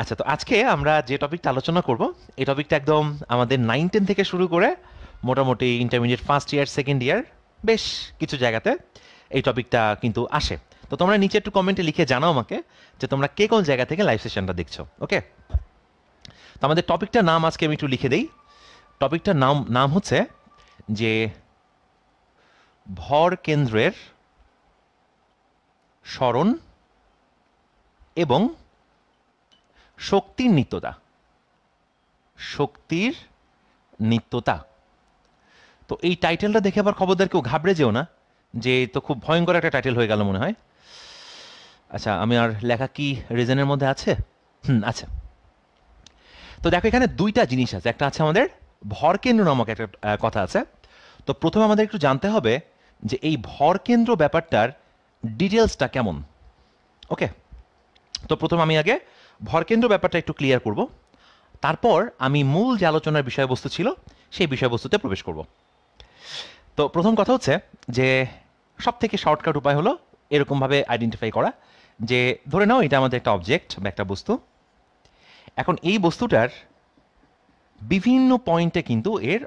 আচ্ছা তো আজকে আমরা যে টপিকটা আলোচনা করব এই টপিকটা একদম আমাদের নাইন টেন থেকে শুরু করে মোটামুটি intermediate first year second year বেশ কিছু জায়গাতে এই টপিকটা কিন্তু আসে তো তোমরা নিচে একটু কমেন্টে লিখে জানাও আমাকে যে তোমরা কে কোন জায়গা থেকে লাইভ সেশনটা দেখছো ওকে তো আমাদের টপিকটার নাম আজকে আমি একটু লিখে দিই টপিকটার নাম নাম হচ্ছে যে ভর কেন্দ্রের স্মরণ এবং শক্তির নিত্যতা শক্তির নিত্যতা তো এই টাইটেলটা দেখে আবার খবরদার কেউ ঘাবড়ে যেও না যে তো খুব ভয়ঙ্কর একটা টাইটেল হয়ে গেল মনে হয় আচ্ছা আমি আর লেখা কি রিজনের মধ্যে আছে হুম আচ্ছা তো দেখো এখানে দুইটা জিনিস আছে একটা আছে আমাদের ভরকেন্দ্র নামক একটা কথা আছে তো প্রথমে আমাদের একটু জানতে হবে যে এই ভরকেন্দ্র ব্যাপারটার ডিটেলসটা কেমন ওকে তো প্রথম আমি আগে ভরকেন্দ্র ব্যাপারটা একটু ক্লিয়ার করব তারপর আমি মূল যে আলোচনার বিষয়বস্তু ছিল সেই বিষয়বস্তুতে প্রবেশ করব তো প্রথম কথা হচ্ছে যে সব থেকে শর্টকাট উপায় হলো এরকমভাবে আইডেন্টিফাই করা যে ধরে নাও এটা আমাদের একটা অবজেক্ট বা একটা বস্তু এখন এই বস্তুটার বিভিন্ন পয়েন্টে কিন্তু এর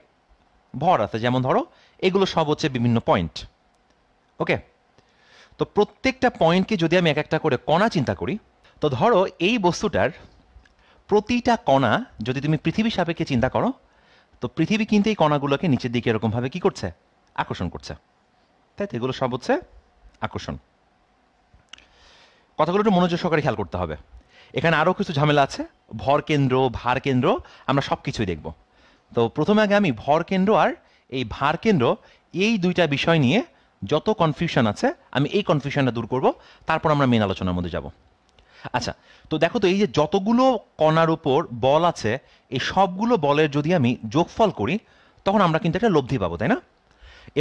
ভর আছে যেমন ধরো এগুলো সব হচ্ছে বিভিন্ন পয়েন্ট ওকে তো প্রত্যেকটা পয়েন্টকে যদি আমি এক একটা করে কণা চিন্তা করি তো ধরো এই বস্তুটার প্রতিটা কণা যদি তুমি পৃথিবী সাপেক্ষে চিন্তা করো তো পৃথিবী কিন্তু এই কণাগুলোকে নিচের দিকে এরকমভাবে কি করছে আকর্ষণ করছে তাই তো এগুলো সব হচ্ছে আকর্ষণ কথাগুলো একটু মনোযোগ সহকারে খেয়াল করতে হবে এখানে আরও কিছু ঝামেলা আছে ভর কেন্দ্র ভার কেন্দ্র আমরা সব কিছুই দেখব তো প্রথমে আগে আমি ভর কেন্দ্র আর এই ভার কেন্দ্র এই দুইটা বিষয় নিয়ে যত কনফিউশন আছে আমি এই কনফিউশনটা দূর করব তারপর আমরা মেন আলোচনার মধ্যে যাবো আচ্ছা তো দেখো তো এই যে যতগুলো কণার উপর বল আছে এই সবগুলো বলের যদি আমি যোগফল করি তখন আমরা কিন্তু একটা লব্ধি পাবো তাই না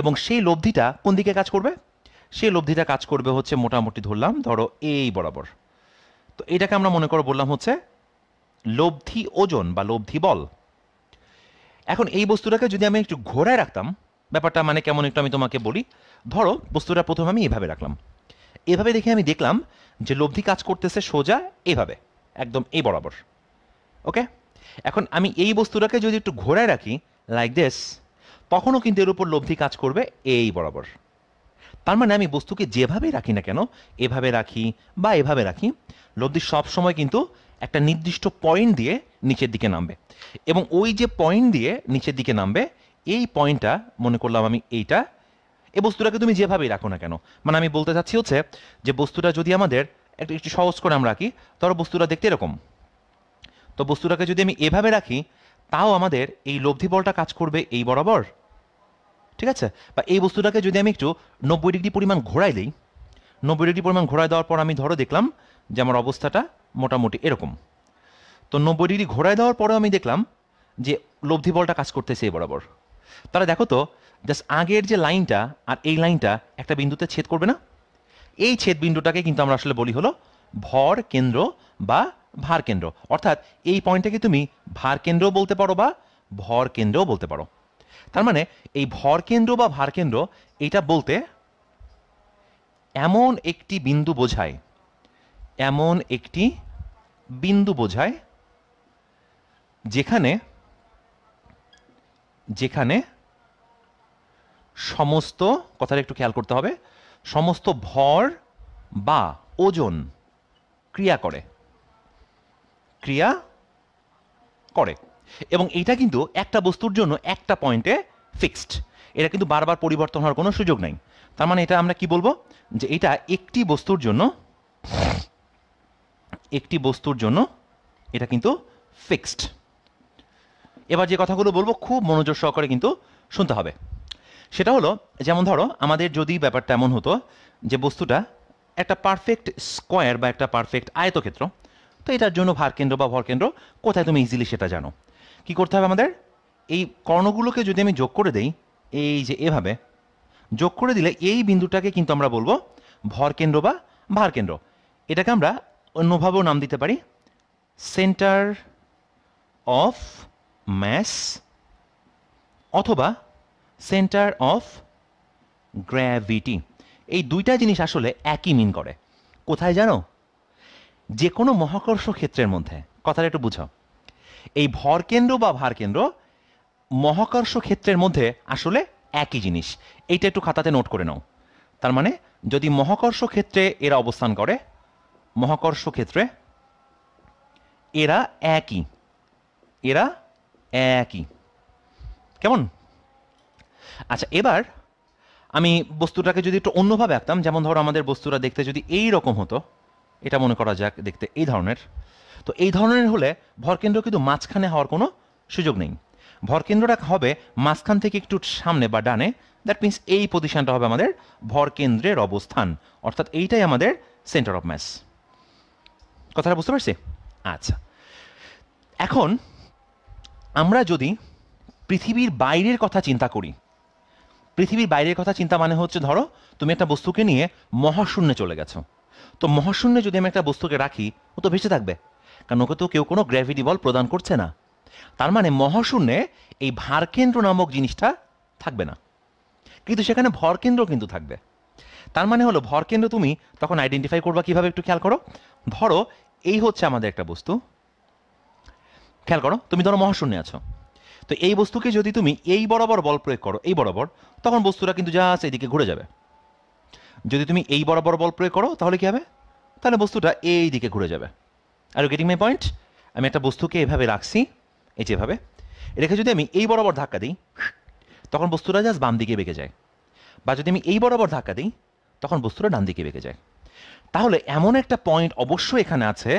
এবং সেই লব্ধিটা কোন দিকে কাজ করবে সেই লব্ধিটা কাজ করবে হচ্ছে মোটামুটি ধরলাম ধরো এই বরাবর তো এটাকে আমরা মনে করো বললাম হচ্ছে লব্ধি ওজন বা লব্ধি বল এখন এই বস্তুটাকে যদি আমি একটু ঘোরায় রাখতাম ব্যাপারটা মানে কেমন একটু আমি তোমাকে বলি ধরো বস্তুটা প্রথমে আমি এভাবে রাখলাম এভাবে দেখে আমি দেখলাম যে লব্ধি কাজ করতেছে সোজা এভাবে একদম এই বরাবর ওকে এখন আমি এই বস্তুটাকে যদি একটু ঘোরায় রাখি লাইক দিস তখনও কিন্তু এর উপর লব্ধি কাজ করবে এই বরাবর তার মানে আমি বস্তুকে যেভাবে রাখি না কেন এভাবে রাখি বা এভাবে রাখি লব্ধি সবসময় কিন্তু একটা নির্দিষ্ট পয়েন্ট দিয়ে নিচের দিকে নামবে এবং ওই যে পয়েন্ট দিয়ে নিচের দিকে নামবে এই পয়েন্টটা মনে করলাম আমি এইটা এই বস্তুটাকে তুমি যেভাবেই রাখো না কেন মানে আমি বলতে চাচ্ছি হচ্ছে যে বস্তুটা যদি আমাদের একটু একটু সহজ করে আমরা রাখি ধরো বস্তুটা দেখতে এরকম তো বস্তুটাকে যদি আমি এভাবে রাখি তাও আমাদের এই লব্ধি বলটা কাজ করবে এই বরাবর ঠিক আছে বা এই বস্তুটাকে যদি আমি একটু নব্বই ডিগ্রি পরিমাণ ঘোরাই দিই নব্বই ডিগ্রি পরিমাণ ঘোরায় দেওয়ার পর আমি ধরো দেখলাম যে আমার অবস্থাটা মোটামুটি এরকম তো নব্বই ডিগ্রি ঘোরায় দেওয়ার পরেও আমি দেখলাম যে লব্ধি বলটা কাজ করতেছে এই বরাবর তারা দেখো তো জাস্ট আগের যে লাইনটা আর এই লাইনটা একটা বিন্দুতে ছেদ করবে না এই ছেদ বিন্দুটাকে কিন্তু আমরা আসলে বলি হলো ভর কেন্দ্র বা ভার কেন্দ্র অর্থাৎ এই পয়েন্টটাকে তুমি ভার কেন্দ্র বলতে পারো বা ভর কেন্দ্রও বলতে পারো তার মানে এই ভর কেন্দ্র বা ভার কেন্দ্র এটা বলতে এমন একটি বিন্দু বোঝায় এমন একটি বিন্দু বোঝায় যেখানে যেখানে সমস্ত কথাটা একটু খেয়াল করতে হবে সমস্ত ভর বা ওজন ক্রিয়া করে ক্রিয়া করে এবং এটা কিন্তু একটা বস্তুর জন্য একটা পয়েন্টে ফিক্সড এটা কিন্তু বারবার পরিবর্তন হওয়ার কোনো সুযোগ নাই তার মানে এটা আমরা কি বলবো যে এটা একটি বস্তুর জন্য একটি বস্তুর জন্য এটা কিন্তু ফিক্সড এবার যে কথাগুলো বলবো খুব মনোযোগ সহকারে কিন্তু শুনতে হবে সেটা হলো যেমন ধরো আমাদের যদি ব্যাপারটা এমন হতো যে বস্তুটা একটা পারফেক্ট স্কোয়ার বা একটা পারফেক্ট আয়তক্ষেত্র তো এটার জন্য ভারকেন্দ্র বা ভরকেন্দ্র কোথায় তুমি ইজিলি সেটা জানো কি করতে হবে আমাদের এই কর্ণগুলোকে যদি আমি যোগ করে দেই এই যে এভাবে যোগ করে দিলে এই বিন্দুটাকে কিন্তু আমরা বলবো ভরকেন্দ্র বা ভারকেন্দ্র এটাকে আমরা অন্যভাবেও নাম দিতে পারি সেন্টার অফ ম্যাস অথবা সেন্টার অফ গ্র্যাভিটি এই দুইটা জিনিস আসলে একই মিন করে কোথায় জানো যে কোনো মহাকর্ষ ক্ষেত্রের মধ্যে কথাটা একটু বুঝো এই কেন্দ্র বা ভারকেন্দ্র মহাকর্ষ ক্ষেত্রের মধ্যে আসলে একই জিনিস এইটা একটু খাতাতে নোট করে নাও তার মানে যদি মহাকর্ষ ক্ষেত্রে এরা অবস্থান করে মহাকর্ষ ক্ষেত্রে এরা একই এরা একই কেমন আচ্ছা এবার আমি বস্তুটাকে যদি একটু অন্যভাবে আঁকতাম যেমন ধরো আমাদের বস্তুটা দেখতে যদি এই রকম হতো এটা মনে করা যাক দেখতে এই ধরনের তো এই ধরনের হলে ভরকেন্দ্র কিন্তু মাঝখানে হওয়ার কোনো সুযোগ নেই ভরকেন্দ্রটা হবে মাঝখান থেকে একটু সামনে বা ডানে দ্যাট মিন্স এই পজিশনটা হবে আমাদের ভরকেন্দ্রের অবস্থান অর্থাৎ এইটাই আমাদের সেন্টার অফ ম্যাস কথাটা বুঝতে পারছি আচ্ছা এখন আমরা যদি পৃথিবীর বাইরের কথা চিন্তা করি পৃথিবীর বাইরের কথা চিন্তা মানে হচ্ছে ধরো তুমি একটা বস্তুকে নিয়ে মহাশূন্যে চলে গেছো তো মহাশূন্যে যদি আমি একটা বস্তুকে রাখি ও তো ভেসে থাকবে কারণ ওকে তো কেউ কোনো গ্র্যাভিটি বল প্রদান করছে না তার মানে মহাশূন্যে এই ভারকেন্দ্র নামক জিনিসটা থাকবে না কিন্তু সেখানে ভরকেন্দ্র কিন্তু থাকবে তার মানে হলো ভরকেন্দ্র তুমি তখন আইডেন্টিফাই করবা কিভাবে একটু খেয়াল করো ধরো এই হচ্ছে আমাদের একটা বস্তু খেয়াল করো তুমি ধরো মহাশূন্যে আছো তো এই বস্তুকে যদি তুমি এই বরাবর বল প্রয়োগ করো এই বরাবর তখন বস্তুটা কিন্তু যা আছে এদিকে ঘুরে যাবে যদি তুমি এই বরাবর বল প্রয়োগ করো তাহলে কি হবে তাহলে বস্তুটা এই দিকে ঘুরে যাবে আর গেটিং মাই পয়েন্ট আমি একটা বস্তুকে এভাবে রাখছি এই যেভাবে রেখে যদি আমি এই বরাবর ধাক্কা দিই তখন বস্তুটা জাস্ট বাম দিকে বেঁকে যায় বা যদি আমি এই বরাবর ধাক্কা দিই তখন বস্তুটা ডান দিকে বেঁকে যায় তাহলে এমন একটা পয়েন্ট অবশ্যই এখানে আছে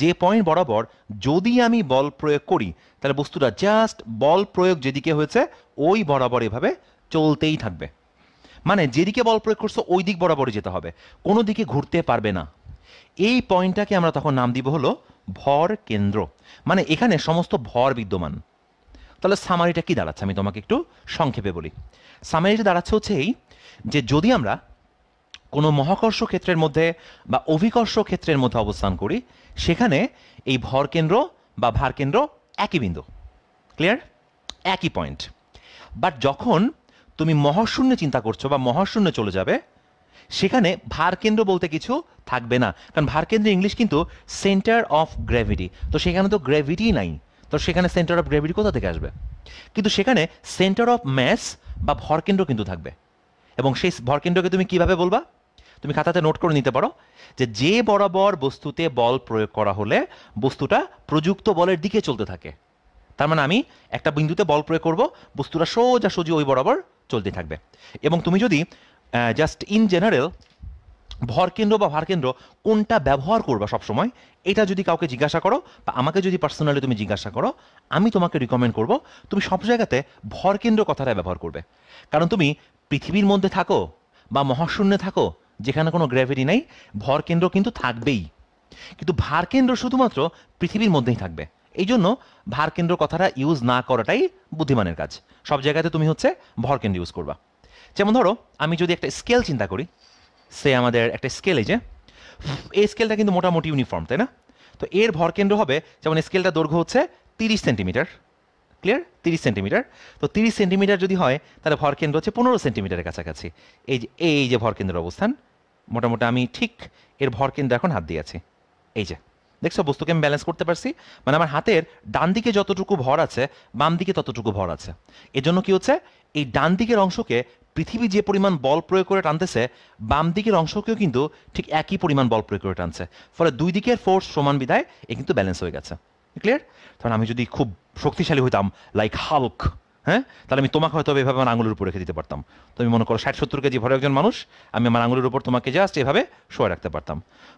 যে পয়েন্ট বরাবর যদি আমি বল প্রয়োগ করি তাহলে বস্তুটা জাস্ট বল প্রয়োগ যেদিকে হয়েছে ওই বরাবর এভাবে চলতেই থাকবে মানে যেদিকে বল প্রয়োগ করছো ওই দিক বরাবরই যেতে হবে কোনো দিকে ঘুরতে পারবে না এই পয়েন্টটাকে আমরা তখন নাম দিব হলো ভর কেন্দ্র মানে এখানে সমস্ত ভর বিদ্যমান তাহলে সামারিটা কি দাঁড়াচ্ছে আমি তোমাকে একটু সংক্ষেপে বলি সামারিটা দাঁড়াচ্ছে হচ্ছে এই যে যদি আমরা কোনো মহাকর্ষ ক্ষেত্রের মধ্যে বা অভিকর্ষ ক্ষেত্রের মধ্যে অবস্থান করি সেখানে এই ভরকেন্দ্র বা ভারকেন্দ্র একই বিন্দু ক্লিয়ার একই পয়েন্ট বাট যখন তুমি মহাশূন্য চিন্তা করছো বা মহাশূন্য চলে যাবে সেখানে ভারকেন্দ্র বলতে কিছু থাকবে না কারণ ভারকেন্দ্র ইংলিশ কিন্তু সেন্টার অফ গ্র্যাভিটি তো সেখানে তো গ্র্যাভিটি নাই তো সেখানে সেন্টার অফ গ্র্যাভিটি কোথা থেকে আসবে কিন্তু সেখানে সেন্টার অফ ম্যাস বা ভরকেন্দ্র কিন্তু থাকবে এবং সেই ভরকেন্দ্রকে তুমি কিভাবে বলবা তুমি খাতাতে নোট করে নিতে পারো যে যে বরাবর বস্তুতে বল প্রয়োগ করা হলে বস্তুটা প্রযুক্ত বলের দিকে চলতে থাকে তার মানে আমি একটা বিন্দুতে বল প্রয়োগ করব বস্তুটা সোজা সোজি ওই বরাবর চলতে থাকবে এবং তুমি যদি জাস্ট ইন জেনারেল ভরকেন্দ্র বা ভারকেন্দ্র কোনটা ব্যবহার করবা সবসময় এটা যদি কাউকে জিজ্ঞাসা করো বা আমাকে যদি পার্সোনালি তুমি জিজ্ঞাসা করো আমি তোমাকে রিকমেন্ড করব তুমি সব জায়গাতে ভরকেন্দ্র কথাটা ব্যবহার করবে কারণ তুমি পৃথিবীর মধ্যে থাকো বা মহাশূন্যে থাকো যেখানে কোনো গ্র্যাভিটি নেই ভর কেন্দ্র কিন্তু থাকবেই কিন্তু ভার কেন্দ্র শুধুমাত্র পৃথিবীর মধ্যেই থাকবে এই জন্য ভার কেন্দ্র কথাটা ইউজ না করাটাই বুদ্ধিমানের কাজ সব জায়গাতে তুমি হচ্ছে ভর কেন্দ্র ইউজ করবা যেমন ধরো আমি যদি একটা স্কেল চিন্তা করি সে আমাদের একটা স্কেল এই যে এই স্কেলটা কিন্তু মোটামুটি ইউনিফর্ম তাই না তো এর ভর কেন্দ্র হবে যেমন স্কেলটা দৈর্ঘ্য হচ্ছে তিরিশ সেন্টিমিটার ক্লিয়ার তিরিশ সেন্টিমিটার তো তিরিশ সেন্টিমিটার যদি হয় তাহলে ভর কেন্দ্র হচ্ছে পনেরো সেন্টিমিটারের কাছাকাছি এই যে এই যে ভর কেন্দ্রের অবস্থান মোটামুটি আমি ঠিক এর ভর কিন্তু এখন হাত দিয়েছি এই যে দেখছো বস্তুকে আমি ব্যালেন্স করতে পারছি মানে আমার হাতের ডান দিকে যতটুকু ভর আছে বাম দিকে ততটুকু ভর আছে এজন্য কি হচ্ছে এই ডান দিকের অংশকে পৃথিবী যে পরিমাণ বল প্রয়োগ করে টানতেছে বাম দিকের অংশকেও কিন্তু ঠিক একই পরিমাণ বল প্রয়োগ করে টানছে ফলে দুই দিকের ফোর্স সমান বিদায় এ কিন্তু ব্যালেন্স হয়ে গেছে ক্লিয়ার তখন আমি যদি খুব শক্তিশালী হইতাম লাইক হালক হ্যাঁ তাহলে আমি তোমাকে হয়তো এভাবে আমার আঙুলের উপর রেখে দিতে পারতাম তুমি মনে করো ষাট সত্তর কেজি ভরে একজন মানুষ আমি আমার আঙুলের উপর তোমাকে জাস্ট এভাবে শোয়া রাখতে পারতাম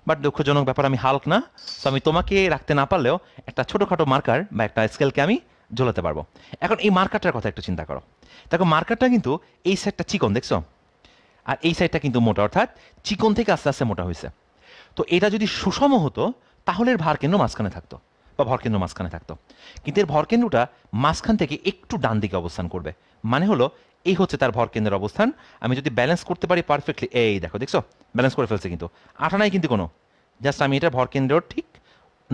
বাট দুঃখজনক ব্যাপার আমি হালক না তো আমি তোমাকে রাখতে না পারলেও একটা ছোটোখাটো মার্কার বা একটা স্কেলকে আমি ঝোলাতে পারবো এখন এই মার্কারটার কথা একটু চিন্তা করো দেখো মার্কারটা কিন্তু এই সাইডটা চিকন দেখছো আর এই সাইডটা কিন্তু মোটা অর্থাৎ চিকন থেকে আস্তে আস্তে মোটা হয়েছে তো এটা যদি সুষম হতো তাহলে ভার কেন্দ্র মাঝখানে থাকতো বা ভরকেন্দ্র মাঝখানে থাকতো কিন্তু এর ভরকেন্দ্রটা মাঝখান থেকে একটু ডান দিকে অবস্থান করবে মানে হলো এই হচ্ছে তার ভরকেন্দ্রের অবস্থান আমি যদি ব্যালেন্স করতে পারি পারফেক্টলি এই দেখো দেখছো ব্যালেন্স করে ফেলছে কিন্তু আটা নাই কিন্তু কোনো জাস্ট আমি এটা ভরকেন্দ্র ঠিক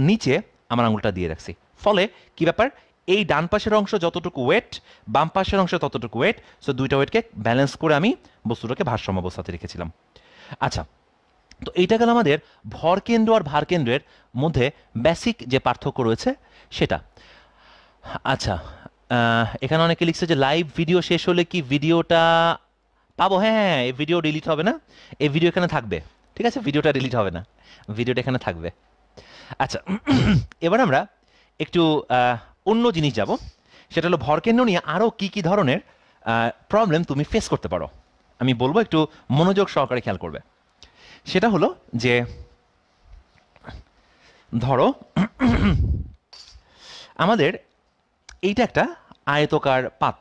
নিচে আমার আঙুলটা দিয়ে রাখছি ফলে কি ব্যাপার এই ডান পাশের অংশ যতটুকু ওয়েট বাম পাশের অংশ ততটুকু ওয়েট সো দুইটা ওয়েটকে ব্যালেন্স করে আমি বস্তুটাকে ভারসাম্য অবস্থাতে রেখেছিলাম আচ্ছা তো এইটা গেল আমাদের ভরকেন্দ্র আর ভারকেন্দ্রের মধ্যে বেসিক যে পার্থক্য রয়েছে সেটা আচ্ছা এখানে অনেকে লিখছে যে লাইভ ভিডিও শেষ হলে কি ভিডিওটা পাবো হ্যাঁ হ্যাঁ এই ভিডিও ডিলিট হবে না এই ভিডিও এখানে থাকবে ঠিক আছে ভিডিওটা ডিলিট হবে না ভিডিওটা এখানে থাকবে আচ্ছা এবার আমরা একটু অন্য জিনিস যাব সেটা হলো ভরকেন্দ্র নিয়ে আরও কী কী ধরনের প্রবলেম তুমি ফেস করতে পারো আমি বলবো একটু মনোযোগ সহকারে খেয়াল করবে সেটা হলো যে ধরো আমাদের এইটা একটা আয়তকার পাত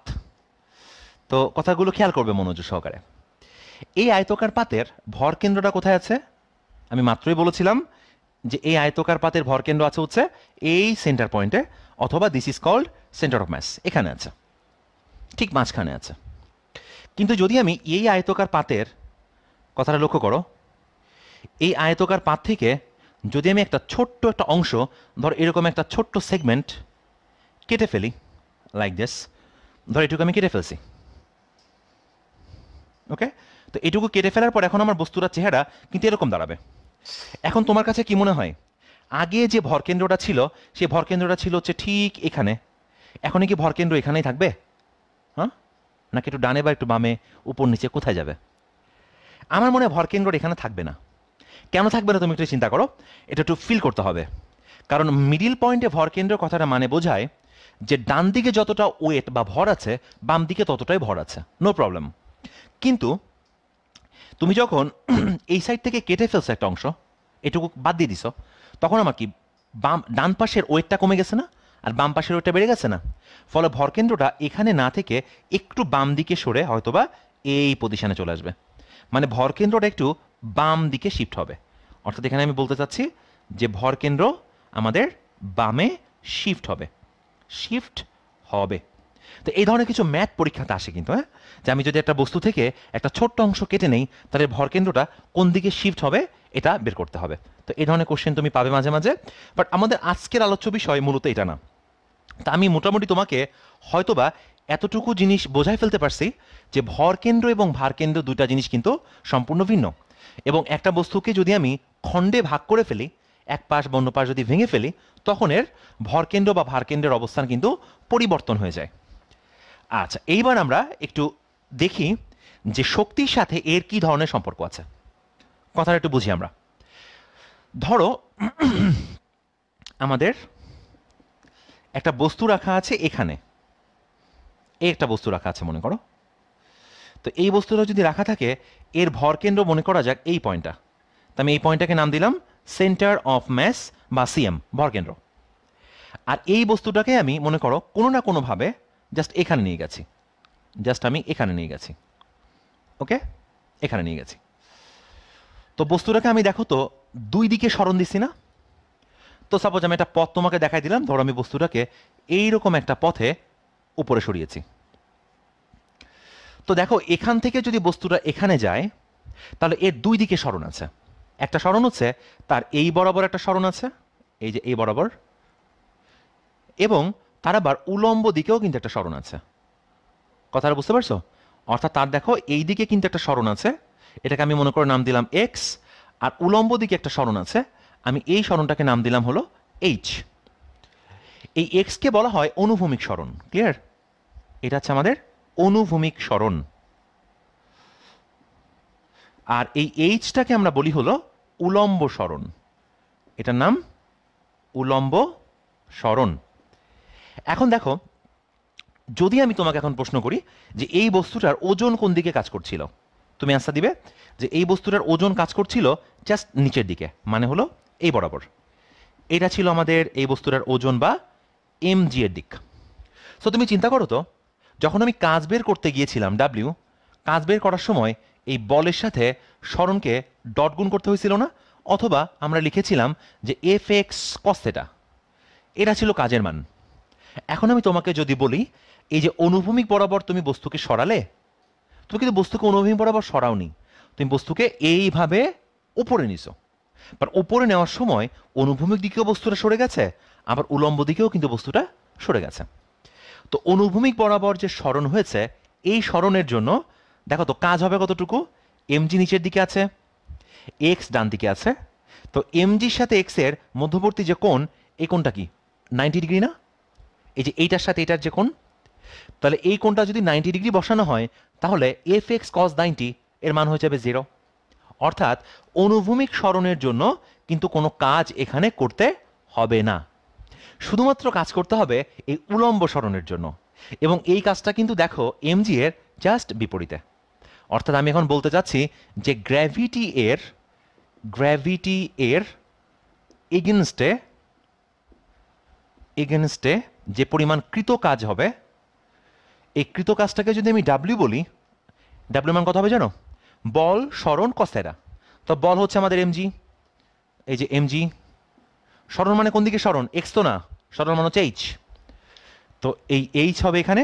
তো কথাগুলো খেয়াল করবে মনোযোগ সহকারে এই আয়তকার পাতের ভর কেন্দ্রটা কোথায় আছে আমি মাত্রই বলেছিলাম যে এই আয়তকার পাতের ভরকেন্দ্র আছে হচ্ছে এই সেন্টার পয়েন্টে অথবা this is called centre of mass এখানে আছে ঠিক মাঝখানে আছে কিন্তু যদি আমি এই আয়তকার পাতের কথাটা লক্ষ্য করো এই আয়তকার পাত থেকে যদি আমি একটা ছোট্ট একটা অংশ ধর এরকম একটা ছোট্ট সেগমেন্ট কেটে ফেলি লাইক দিস ধর এটুকু আমি কেটে ফেলছি ওকে তো এটুকু কেটে ফেলার পর এখন আমার বস্তুটার চেহারা কিন্তু এরকম দাঁড়াবে এখন তোমার কাছে কি মনে হয় আগে যে ভরকেন্দ্রটা ছিল সেই ভরকেন্দ্রটা ছিল হচ্ছে ঠিক এখানে এখনই কি ভরকেন্দ্র এখানেই থাকবে হ্যাঁ নাকি একটু ডানে বা একটু বামে উপর নিচে কোথায় যাবে আমার মনে হয় ভরকেন্দ্র এখানে থাকবে না কেন থাকবে না তুমি একটু চিন্তা করো এটা একটু ফিল করতে হবে কারণ মিডিল পয়েন্টে কেন্দ্র কথাটা মানে বোঝায় যে ডান দিকে যতটা ওয়েট বা ভর আছে বাম দিকে ততটাই ভর আছে নো প্রবলেম কিন্তু তুমি যখন এই সাইড থেকে কেটে ফেলছো একটা অংশ এটুকু বাদ দিয়ে দিছ তখন আমার কি বাম ডান পাশের ওয়েটটা কমে গেছে না আর বাম পাশের ওয়েটটা বেড়ে গেছে না ফলে ভরকেন্দ্রটা এখানে না থেকে একটু বাম দিকে সরে হয়তোবা এই পজিশানে চলে আসবে মানে ভরকেন্দ্রটা একটু বাম দিকে শিফট হবে অর্থাৎ এখানে আমি বলতে চাচ্ছি যে ভর কেন্দ্র আমাদের বামে শিফট হবে শিফট হবে তো এই ধরনের কিছু ম্যাথ পরীক্ষাতে আসে কিন্তু হ্যাঁ যে আমি যদি একটা বস্তু থেকে একটা ছোট্ট অংশ কেটে নেই তাহলে ভর কেন্দ্রটা কোন দিকে শিফট হবে এটা বের করতে হবে তো এই ধরনের কোশ্চেন তুমি পাবে মাঝে মাঝে বাট আমাদের আজকের আলোচ্য বিষয় মূলত এটা না তা আমি মোটামুটি তোমাকে হয়তোবা এতটুকু জিনিস বোঝাই ফেলতে পারছি যে ভরকেন্দ্র এবং ভারকেন্দ্র দুটা জিনিস কিন্তু সম্পূর্ণ ভিন্ন এবং একটা বস্তুকে যদি আমি খণ্ডে ভাগ করে ফেলি এক পাশ বন্য পাশ যদি ভেঙে ফেলি তখন এর ভরকেন্দ্র বা ভারকেন্দ্রের অবস্থান কিন্তু পরিবর্তন হয়ে যায় আচ্ছা এইবার আমরা একটু দেখি যে শক্তির সাথে এর কি ধরনের সম্পর্ক আছে কথাটা একটু বুঝি আমরা ধরো আমাদের একটা বস্তু রাখা আছে এখানে এই একটা বস্তু রাখা আছে মনে করো তো এই বস্তুটা যদি রাখা থাকে এর ভরকেন্দ্র মনে করা যাক এই পয়েন্টটা তো আমি এই পয়েন্টটাকে নাম দিলাম সেন্টার অফ ম্যাস বা সিএম ভরকেন্দ্র আর এই বস্তুটাকে আমি মনে করো কোনো না কোনোভাবে জাস্ট এখানে নিয়ে গেছি জাস্ট আমি এখানে নিয়ে গেছি ওকে এখানে নিয়ে গেছি তো বস্তুটাকে আমি দেখো তো দুই দিকে স্মরণ দিছি না তো সাপোজ আমি একটা পথ তোমাকে দেখাই দিলাম ধরো আমি বস্তুটাকে এইরকম একটা পথে উপরে সরিয়েছি তো দেখো এখান থেকে যদি বস্তুটা এখানে যায় তাহলে এর দুই দিকে স্মরণ আছে একটা স্মরণ হচ্ছে তার এই বরাবর একটা স্মরণ আছে এই যে এই বরাবর এবং তার আবার উলম্ব দিকেও কিন্তু একটা স্মরণ আছে কথাটা বুঝতে পারছো অর্থাৎ তার দেখো এই দিকে কিন্তু একটা স্মরণ আছে এটাকে আমি মনে করে নাম দিলাম এক্স আর উলম্ব দিকে একটা স্মরণ আছে আমি এই স্মরণটাকে নাম দিলাম হলো এইচ এই এক্সকে বলা হয় অনুভূমিক স্মরণ ক্লিয়ার এটা হচ্ছে আমাদের অনুভূমিক স্মরণ আর এই এইচটাকে আমরা বলি হলো উলম্ব স্মরণ এটার নাম উলম্ব স্মরণ এখন দেখো যদি আমি তোমাকে এখন প্রশ্ন করি যে এই বস্তুটার ওজন কোন দিকে কাজ করছিল তুমি আনসার দিবে যে এই বস্তুটার ওজন কাজ করছিল জাস্ট নিচের দিকে মানে হলো এই বরাবর এটা ছিল আমাদের এই বস্তুটার ওজন বা এম জি এর দিক সো তুমি চিন্তা করো তো যখন আমি কাজ বের করতে গিয়েছিলাম ডাব্লিউ কাজ বের করার সময় এই বলের সাথে স্মরণকে ডট গুণ করতে হয়েছিল না অথবা আমরা লিখেছিলাম যে এফ এক্স কস্তেটা এটা ছিল কাজের মান এখন আমি তোমাকে যদি বলি এই যে অনুভূমিক বরাবর তুমি বস্তুকে সরালে তুমি কিন্তু বস্তুকে অনুভূমিক বরাবর সরাওনি তুমি বস্তুকে এইভাবে উপরে নিছো বা উপরে নেওয়ার সময় অনুভূমিক দিকেও বস্তুটা সরে গেছে আবার উলম্ব দিকেও কিন্তু বস্তুটা সরে গেছে তো অনুভূমিক বরাবর যে সরণ হয়েছে এই সরণের জন্য দেখো তো কাজ হবে কতটুকু এমজি নিচের দিকে আছে এক্স ডান দিকে আছে তো এমজির সাথে এক্স এর মধ্যবর্তী যে কোণ এই কোণটা কি নাইনটি ডিগ্রি না এই যে এইটার সাথে এটার যে কোণ তাহলে এই কোণটা যদি নাইনটি ডিগ্রি বসানো হয় তাহলে এফ এক্স কস নাইনটি এর মান হয়ে যাবে জিরো অর্থাৎ অনুভূমিক সরণের জন্য কিন্তু কোনো কাজ এখানে করতে হবে না শুধুমাত্র কাজ করতে হবে এই উলম্ব সরণের জন্য এবং এই কাজটা কিন্তু দেখো এমজি এর জাস্ট বিপরীতে অর্থাৎ আমি এখন বলতে চাচ্ছি যে গ্র্যাভিটি এর গ্র্যাভিটি এর এগেনস্টে এগেনস্টে যে পরিমাণ কৃত কাজ হবে এই কৃত কাজটাকে যদি আমি ডাব্লিউ বলি ডাব্লিউ মান কথা হবে জানো বল স্মরণ কসেরা তো বল হচ্ছে আমাদের এমজি এই যে এমজি স্মরণ মানে কোন দিকে স্মরণ এক্স তো না সরল মান হচ্ছে এইচ তো এই এইচ হবে এখানে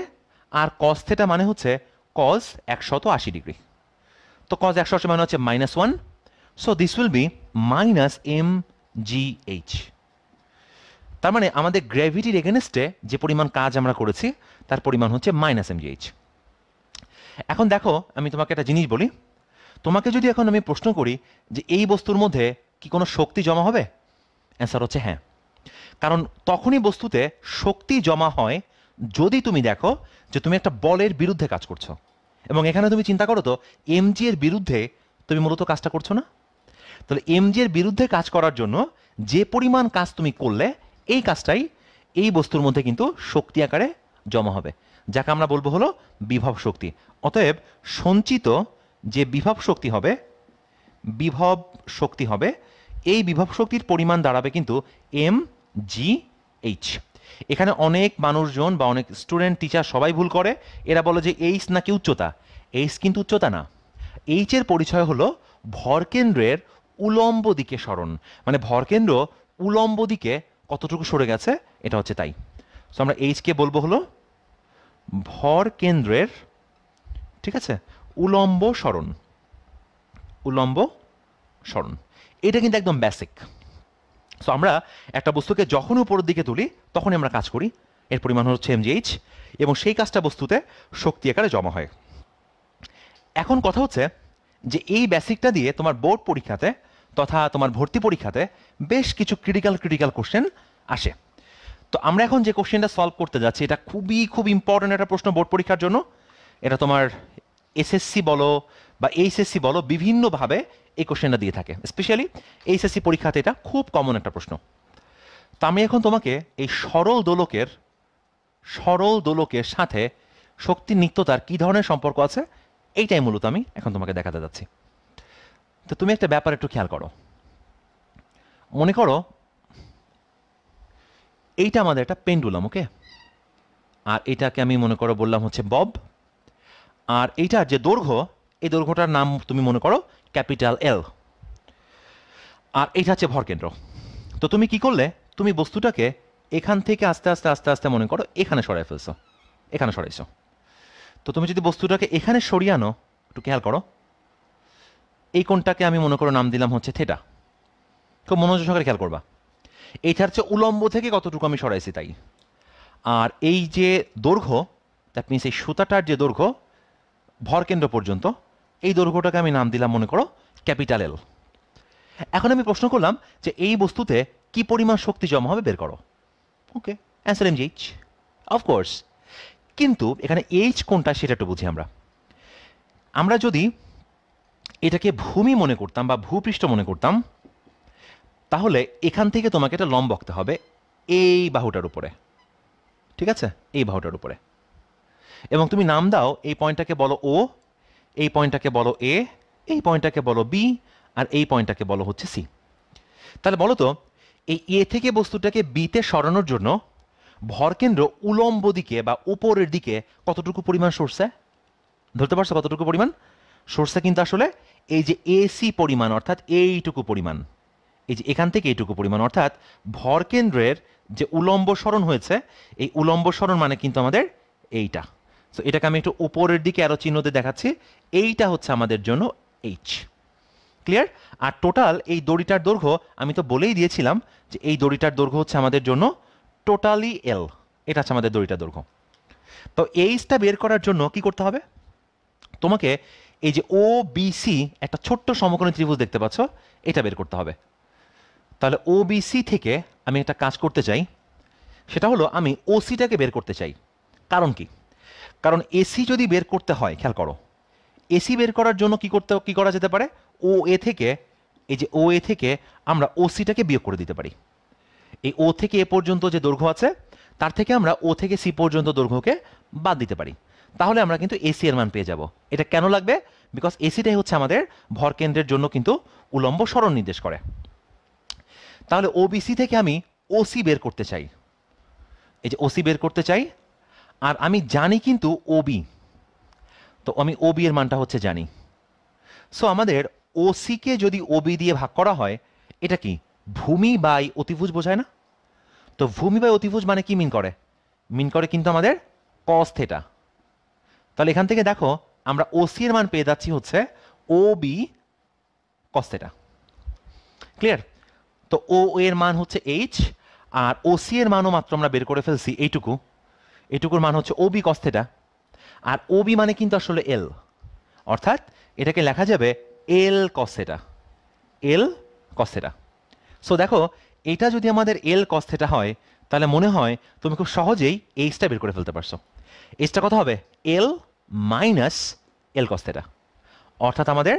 আর কজ থেটা মানে হচ্ছে কজ একশত আশি ডিগ্রি তো কস একশো আশি মানে হচ্ছে minus one so this will be minus M G H তার মানে আমাদের গ্র্যাভিটির এগেনস্টে যে পরিমাণ কাজ আমরা করেছি তার পরিমাণ হচ্ছে মাইনাস এম জি এইচ এখন দেখো আমি তোমাকে একটা জিনিস বলি তোমাকে যদি এখন আমি প্রশ্ন করি যে এই বস্তুর মধ্যে কি কোনো শক্তি জমা হবে অ্যান্সার হচ্ছে হ্যাঁ কারণ তখনই বস্তুতে শক্তি জমা হয় যদি তুমি দেখো যে তুমি একটা বলের বিরুদ্ধে কাজ করছো এবং এখানে তুমি চিন্তা করো তো এমজি এর বিরুদ্ধে তুমি মূলত কাজটা করছো না তাহলে এমজি এর বিরুদ্ধে কাজ করার জন্য যে পরিমাণ কাজ তুমি করলে এই কাজটাই এই বস্তুর মধ্যে কিন্তু শক্তি আকারে জমা হবে যাকে আমরা বলবো হলো বিভব শক্তি অতএব সঞ্চিত যে বিভব শক্তি হবে বিভব শক্তি হবে এই বিভব শক্তির পরিমাণ দাঁড়াবে কিন্তু এম জি এইচ এখানে অনেক মানুষজন বা অনেক স্টুডেন্ট টিচার সবাই ভুল করে এরা বলে যে এইচ নাকি উচ্চতা এইচ কিন্তু উচ্চতা না এইচের পরিচয় হলো ভরকেন্দ্রের উলম্ব দিকে সরণ মানে ভরকেন্দ্র উলম্ব দিকে কতটুকু সরে গেছে এটা হচ্ছে তাই সো আমরা এইচকে বলবো হলো ভর কেন্দ্রের ঠিক আছে উলম্ব সরণ উলম্ব সরণ এটা কিন্তু একদম বেসিক সো আমরা একটা বস্তুকে যখন উপরের দিকে তুলি তখনই আমরা কাজ করি এর পরিমাণ হচ্ছে এমজিএইচ এবং সেই কাজটা বস্তুতে শক্তি আকারে জমা হয় এখন কথা হচ্ছে যে এই বেসিকটা দিয়ে তোমার বোর্ড পরীক্ষাতে তথা তোমার ভর্তি পরীক্ষাতে বেশ কিছু ক্রিটিক্যাল ক্রিটিক্যাল কোশ্চেন আসে তো আমরা এখন যে কোশ্চেনটা সলভ করতে যাচ্ছি এটা খুবই খুব ইম্পর্ট্যান্ট একটা প্রশ্ন বোর্ড পরীক্ষার জন্য এটা তোমার এসএসসি বলো বা এইচএসসি বলো বিভিন্নভাবে এই কোশ্চেনটা দিয়ে থাকে স্পেশালি এইচএসসি পরীক্ষাতে এটা খুব কমন একটা প্রশ্ন তা আমি এখন তোমাকে এই সরল দোলকের সরল দোলকের সাথে শক্তির নিত্যতার কি ধরনের সম্পর্ক আছে এইটাই মূলত আমি এখন তোমাকে দেখাতে যাচ্ছি তো তুমি একটা ব্যাপার একটু খেয়াল করো মনে করো এইটা আমাদের একটা পেন্ডুলাম ওকে আর এটাকে আমি মনে করো বললাম হচ্ছে বব আর এইটার যে দৈর্ঘ্য এই দৈর্ঘ্যটার নাম তুমি মনে করো ক্যাপিটাল এল আর এটা হচ্ছে ভরকেন্দ্র তো তুমি কি করলে তুমি বস্তুটাকে এখান থেকে আস্তে আস্তে আস্তে আস্তে মনে করো এখানে সরাই ফেলছো এখানে সরাইছো তো তুমি যদি বস্তুটাকে এখানে সরিয়ে আনো একটু খেয়াল করো এই কোণটাকে আমি মনে করো নাম দিলাম হচ্ছে থেটা খুব মনোযোগ সহকারে খেয়াল করবা এইটা হচ্ছে উলম্ব থেকে কতটুকু আমি সরাইছি তাই আর এই যে দৈর্ঘ্য দ্যাট মিনস এই সুতাটার যে দৈর্ঘ্য ভরকেন্দ্র পর্যন্ত এই দৈর্ঘ্যটাকে আমি নাম দিলাম মনে করো ক্যাপিটাল এল এখন আমি প্রশ্ন করলাম যে এই বস্তুতে কি পরিমাণ শক্তি জমা হবে বের করো okay answer M H of course কিন্তু এখানে এইচ কোনটা সেটা একটু বুঝি আমরা আমরা যদি এটাকে ভূমি মনে করতাম বা ভূপৃষ্ঠ মনে করতাম তাহলে এখান থেকে তোমাকে এটা লম্ব আঁকতে হবে এই বাহুটার উপরে ঠিক আছে এই বাহুটার উপরে এবং তুমি নাম দাও এই পয়েন্টটাকে বলো ও এই পয়েন্টটাকে বলো এ এই পয়েন্টটাকে বলো বি আর এই পয়েন্টটাকে বলো হচ্ছে সি তাহলে বলো তো এই এ থেকে বস্তুটাকে বিতে সরানোর জন্য ভরকেন্দ্র উলম্ব দিকে বা উপরের দিকে কতটুকু পরিমাণ সরছে ধরতে পারছো কতটুকু পরিমাণ সরষে কিন্তু আসলে এই যে এসি পরিমাণ অর্থাৎ এইটুকু পরিমাণ এই যে এখান থেকে এইটুকু পরিমাণ অর্থাৎ ভরকেন্দ্রের যে উলম্ব সরণ হয়েছে এই উলম্ব সরণ মানে কিন্তু আমাদের এইটা সো এটাকে আমি একটু উপরের দিকে আরো চিহ্নতে দেখাচ্ছি এইটা হচ্ছে আমাদের জন্য এইচ ক্লিয়ার আর টোটাল এই দড়িটার দৈর্ঘ্য আমি তো বলেই দিয়েছিলাম যে এই দড়িটার দৈর্ঘ্য হচ্ছে আমাদের জন্য টোটালি এল এটা হচ্ছে আমাদের দড়িটার দৈর্ঘ্য তো এইচটা বের করার জন্য কি করতে হবে তোমাকে এই যে ও বিসি একটা ছোট্ট সমকোণী ত্রিভুজ দেখতে পাচ্ছ এটা বের করতে হবে তাহলে ও বিসি থেকে আমি একটা কাজ করতে চাই সেটা হলো আমি ওসিটাকে বের করতে চাই কারণ কি কারণ এসি যদি বের করতে হয় খেয়াল করো এসি বের করার জন্য কি করতে কি করা যেতে পারে ও এ থেকে এই যে ও এ থেকে আমরা ওসিটাকে বিয়োগ করে দিতে পারি এই ও থেকে এ পর্যন্ত যে দৈর্ঘ্য আছে তার থেকে আমরা ও থেকে সি পর্যন্ত দৈর্ঘ্যকে বাদ দিতে পারি তাহলে আমরা কিন্তু এসি এর মান পেয়ে যাব এটা কেন লাগবে বিকজ এসিটাই হচ্ছে আমাদের ভরকেন্দ্রের জন্য কিন্তু উলম্ব সরণ নির্দেশ করে তাহলে ওবিসি থেকে আমি ওসি বের করতে চাই এই যে ওসি বের করতে চাই আর আমি জানি কিন্তু ওবি তো আমি ওবি এর মানটা হচ্ছে জানি সো আমাদের ওসিকে যদি ওবি দিয়ে ভাগ করা হয় এটা কি ভূমি বাই অতিভুজ বোঝায় না তো ভূমি বাই অতিভুজ মানে কি মিন করে মিন করে কিন্তু আমাদের কস থেটা তাহলে এখান থেকে দেখো আমরা ওসি এর মান পেয়ে যাচ্ছি হচ্ছে ওবি কস থেটা ক্লিয়ার তো ও এর মান হচ্ছে এইচ আর ওসি এর মানও মাত্র আমরা বের করে ফেলছি এইটুকু এটুকুর মান হচ্ছে ওবি কস্থেটা আর ওবি মানে কিন্তু আসলে এল অর্থাৎ এটাকে লেখা যাবে এল কস এল কস্তেটা সো দেখো এটা যদি আমাদের এল কস্থেটা হয় তাহলে মনে হয় তুমি খুব সহজেই এইচটা বের করে ফেলতে পারছো এইচটা কত হবে এল মাইনাস এল কস্থেটা অর্থাৎ আমাদের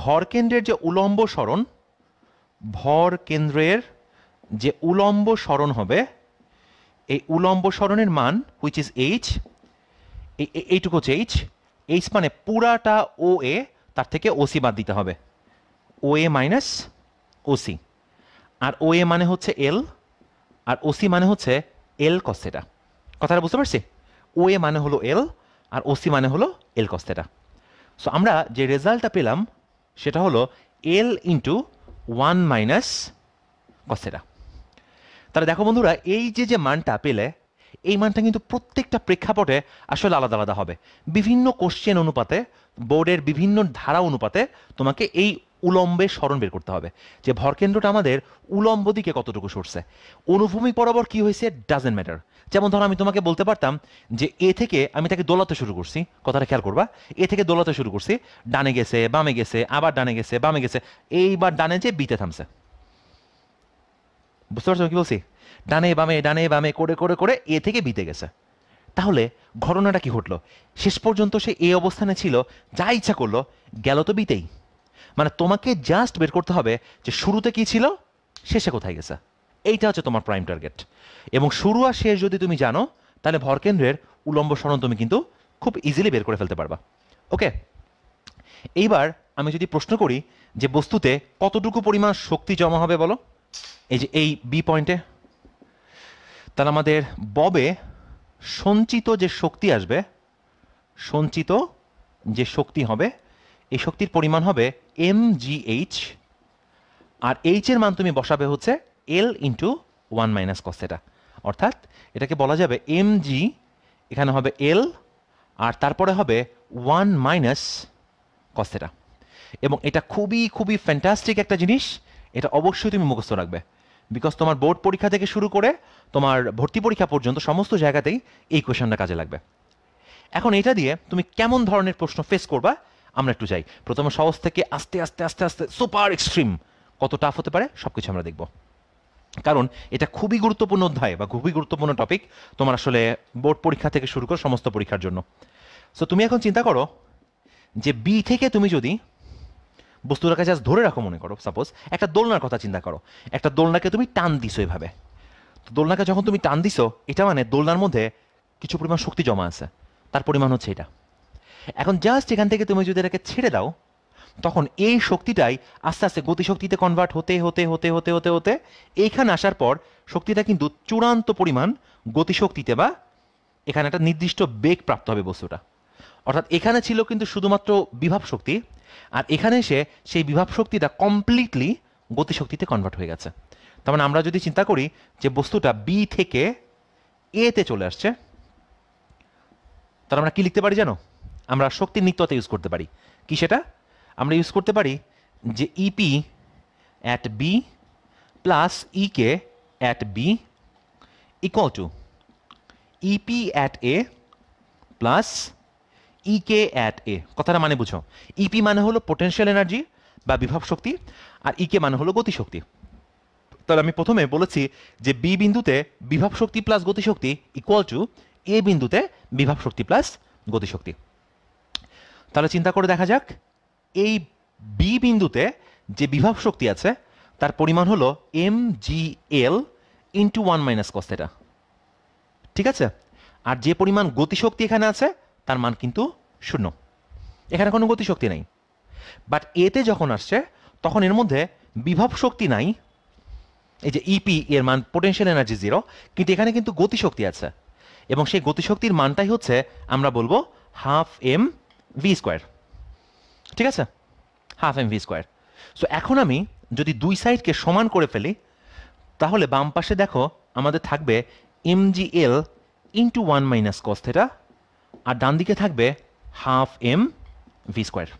ভরকেন্দ্রের যে উলম্ব সরণ ভর কেন্দ্রের যে উলম্ব সরণ হবে এই উলম্ব সরণের মান হুইচ ইজ এইচ এইটুকু হচ্ছে এইচ এইচ মানে পুরাটা ও এ তার থেকে ওসি বাদ দিতে হবে ও এ মাইনাস ওসি আর ও এ মানে হচ্ছে এল আর ওসি মানে হচ্ছে এল কস্তেটা কথাটা বুঝতে পারছি ও এ মানে হলো এল আর ওসি মানে হলো এল কস্তেটা সো আমরা যে রেজাল্টটা পেলাম সেটা হলো L into one minus cos theta তাহলে দেখো বন্ধুরা এই যে যে মানটা পেলে এই মানটা কিন্তু প্রত্যেকটা প্রেক্ষাপটে আসলে আলাদা আলাদা হবে বিভিন্ন কোশ্চেন অনুপাতে বোর্ডের বিভিন্ন ধারা অনুপাতে তোমাকে এই উলম্বের স্মরণ বের করতে হবে যে ভরকেন্দ্রটা আমাদের উলম্ব দিকে কতটুকু সরছে অনুভূমিক বরাবর কি হয়েছে ডাজেন্ট ম্যাটার যেমন ধরো আমি তোমাকে বলতে পারতাম যে এ থেকে আমি তাকে দোলাতে শুরু করছি কথাটা খেয়াল করবা এ থেকে দোলাতে শুরু করছি ডানে গেছে বামে গেছে আবার ডানে গেছে বামে গেছে এইবার ডানে যে বিতে থামছে বুঝতে পারছো কি বলছি ডানে বামে ডানে বামে করে করে করে এ থেকে বিতে গেছে তাহলে ঘটনাটা কি ঘটলো শেষ পর্যন্ত সে এই অবস্থানে ছিল যা ইচ্ছা করলো গেল তো বিতেই মানে তোমাকে জাস্ট বের করতে হবে যে শুরুতে কি ছিল শেষে কোথায় গেছে এইটা হচ্ছে তোমার প্রাইম টার্গেট এবং শুরু আর শেষ যদি তুমি জানো তাহলে ভরকেন্দ্রের উলম্ব সরণ তুমি কিন্তু খুব ইজিলি বের করে ফেলতে পারবা ওকে এইবার আমি যদি প্রশ্ন করি যে বস্তুতে কতটুকু পরিমাণ শক্তি জমা হবে বলো এই যে এই বি পয়েন্টে তাহলে আমাদের ববে সঞ্চিত যে শক্তি আসবে সঞ্চিত যে শক্তি হবে এই শক্তির পরিমাণ হবে এম এইচ আর এইচ এর মান তুমি বসাবে হচ্ছে L into one minus cos theta অর্থাৎ এটাকে বলা যাবে এম জি এখানে হবে এল আর তারপরে হবে ওয়ান মাইনাস কস্তেটা এবং এটা খুবই খুবই ফ্যান্টাস্টিক একটা জিনিস এটা অবশ্যই তুমি মুখস্থ রাখবে বিকজ তোমার বোর্ড পরীক্ষা থেকে শুরু করে তোমার ভর্তি পরীক্ষা পর্যন্ত সমস্ত জায়গাতেই এই কোয়েশনটা কাজে লাগবে এখন এটা দিয়ে তুমি কেমন ধরনের প্রশ্ন ফেস করবা আমরা একটু চাই প্রথমে সহজ থেকে আস্তে আস্তে আস্তে আস্তে সুপার এক্সট্রিম কত টাফ হতে পারে সব কিছু আমরা দেখব কারণ এটা খুবই গুরুত্বপূর্ণ অধ্যায় বা খুবই গুরুত্বপূর্ণ টপিক তোমার আসলে বোর্ড পরীক্ষা থেকে শুরু করো সমস্ত পরীক্ষার জন্য সো তুমি এখন চিন্তা করো যে বি থেকে তুমি যদি বস্তুটাকে জাস্ট ধরে রাখো মনে করো সাপোজ একটা দোলনার কথা চিন্তা করো একটা দোলনাকে তুমি টান দিছো এভাবে তো দোলনাকে যখন তুমি টান দিছো এটা মানে দোলনার মধ্যে কিছু পরিমাণ শক্তি জমা আছে তার পরিমাণ হচ্ছে এটা এখন জাস্ট এখান থেকে তুমি যদি এটাকে ছেড়ে দাও তখন এই শক্তিটাই আস্তে আস্তে গতিশক্তিতে কনভার্ট হতে হতে হতে হতে হতে হতে এইখানে আসার পর শক্তিটা কিন্তু চূড়ান্ত পরিমাণ গতিশক্তিতে বা এখানে একটা নির্দিষ্ট বেগ প্রাপ্ত হবে বস্তুটা অর্থাৎ এখানে ছিল কিন্তু শুধুমাত্র বিভাব শক্তি আর এখানে এসে সেই বিভাব শক্তিটা কমপ্লিটলি গতিশক্তিতে কনভার্ট হয়ে গেছে তার মানে আমরা যদি চিন্তা করি যে বস্তুটা বি থেকে এতে চলে আসছে তাহলে আমরা কি লিখতে পারি জানো আমরা শক্তির নিত্যতে ইউজ করতে পারি কি সেটা আমরা ইউজ করতে পারি যে EP at B plus EK at B equal to EP at A plus E K at A কথাটা মানে বুঝো ইপি e মানে হলো পোটেনশিয়াল এনার্জি বা বিভব শক্তি আর ইকে e মানে হলো গতিশক্তি তাহলে আমি প্রথমে বলেছি যে বি বিন্দুতে বিভব শক্তি প্লাস গতিশক্তি ইকুয়াল টু এ বিন্দুতে বিভব শক্তি প্লাস গতিশক্তি তাহলে চিন্তা করে দেখা যাক এই বি বিন্দুতে যে বিভব শক্তি আছে তার পরিমাণ হলো M G L into one minus cos theta ঠিক আছে আর যে পরিমাণ গতিশক্তি এখানে আছে তার মান কিন্তু শূন্য এখানে কোনো গতিশক্তি নাই বাট এতে যখন আসছে তখন এর মধ্যে বিভব শক্তি নাই এই যে ইপি e এর মান পোটেন্সিয়াল এনার্জি জিরো কিন্তু এখানে কিন্তু গতিশক্তি আছে এবং সেই গতিশক্তির মানটাই হচ্ছে আমরা বলবো হাফ এম ভি স্কোয়ার ঠিক আছে half M V square so এখন আমি যদি দুই সাইডকে সমান করে ফেলি তাহলে বাম পাশে দেখো আমাদের থাকবে M G L into one minus cos theta আর ডান দিকে থাকবে হাফ এম ভি স্কোয়ার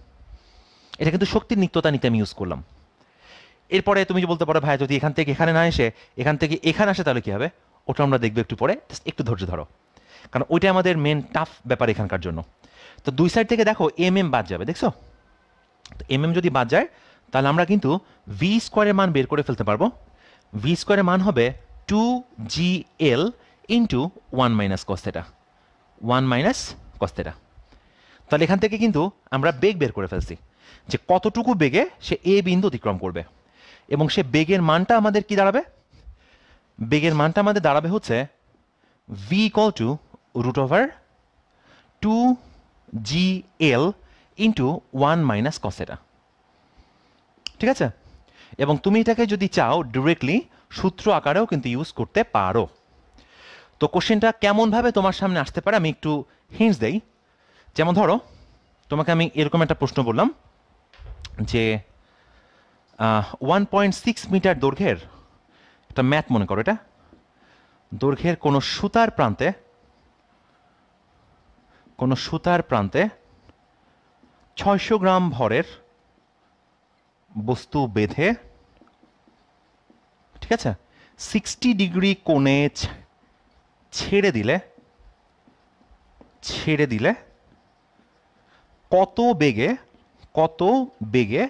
এটা কিন্তু শক্তির নিত্যতা নিতে আমি ইউজ করলাম এরপরে তুমি যে বলতে পারো ভাই যদি এখান থেকে এখানে না এসে এখান থেকে এখানে আসে তাহলে কী হবে ওটা আমরা দেখবো একটু পরে একটু ধৈর্য ধরো কারণ ওইটা আমাদের মেন টাফ ব্যাপার এখানকার জন্য তো দুই সাইড থেকে দেখো এম এম বাদ যাবে দেখছো তো এম এম যদি বাদ যায় তাহলে আমরা কিন্তু ভি স্কোয়ারের মান বের করে ফেলতে পারবো ভি স্কোয়ারের মান হবে two G L into one minus cos theta one minus cos theta তাহলে এখান থেকে কিন্তু আমরা বেগ বের করে ফেলছি যে কতটুকু বেগে সে এ বিন্দু অতিক্রম করবে এবং সে বেগের মানটা আমাদের কি দাঁড়াবে বেগের মানটা আমাদের দাঁড়াবে হচ্ছে V equal to root over two G L into one minus cos theta ঠিক আছে এবং তুমি এটাকে যদি চাও ডিরেক্টলি সূত্র আকারেও কিন্তু ইউজ করতে পারো তো কোশ্চেনটা কেমনভাবে তোমার সামনে আসতে পারে আমি একটু হিন্স দেই যেমন ধরো তোমাকে আমি এরকম একটা প্রশ্ন বললাম যে ওয়ান পয়েন্ট সিক্স মিটার দৈর্ঘ্যের একটা ম্যাথ মনে করো এটা দৈর্ঘ্যের কোনো সুতার প্রান্তে কোনো সুতার প্রান্তে ছয়শো গ্রাম ভরের বস্তু বেঁধে ঠিক আছে সিক্সটি ডিগ্রি কোণে ছেড়ে দিলে ছেড়ে দিলে কত বেগে কত বেগে